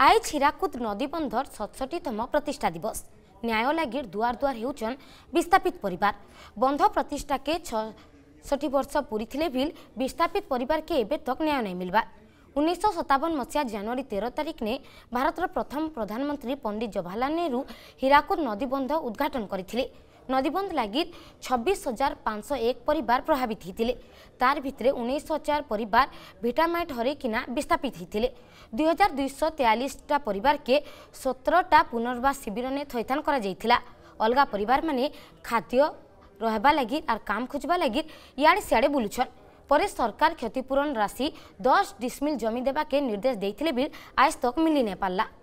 eyes Hirakud नदी बन्ध सतसठीतम प्रतिष्ठा दिवस न्याय लाग दुव दुवारेछन् विस्थापित परिवार बन्ध प्रतिष्ठाके छ पूरी ले बिल विस्थापित परिवारके तक न्याय नै मिल्छ उनी सौ सतावन मसिहा जानुवरी तेह्र तारिख नै भारत प्रथम प्रधानमन्त्री पण्डित जवाहरलाल नेहरू हिराकुद नदी बन्ध उद्घाटन गरि નદીબંધ લાગી છવ્વીસ હજાર પાંચસો એક પરિવાર પ્રભાવિત હોઈલે તાર ભીતરે ઉન્નૈસ હજાર પરિવાર ভিটামাইট হরাইকিনা বিস্থাপিত হয়েছে দুই হাজার দুইশ তেয়াল্লিশটা পরিবারকে সতেরটা পুনর্বাস শিবিরনে থইথান করা যাই অলগা পরিবার মানে খাদ্য রহবা লাগি আর কাম খুঁজবা লাগি ইয়াড়ে সিয়াড়ে বুলুছন পরে সরকার ক্ষতিপূরণ রাশি দশ ডিসমিল জমি দেবাকে নির্দেশ দিয়ে বিল আজ তক মিলি নেপাল্লা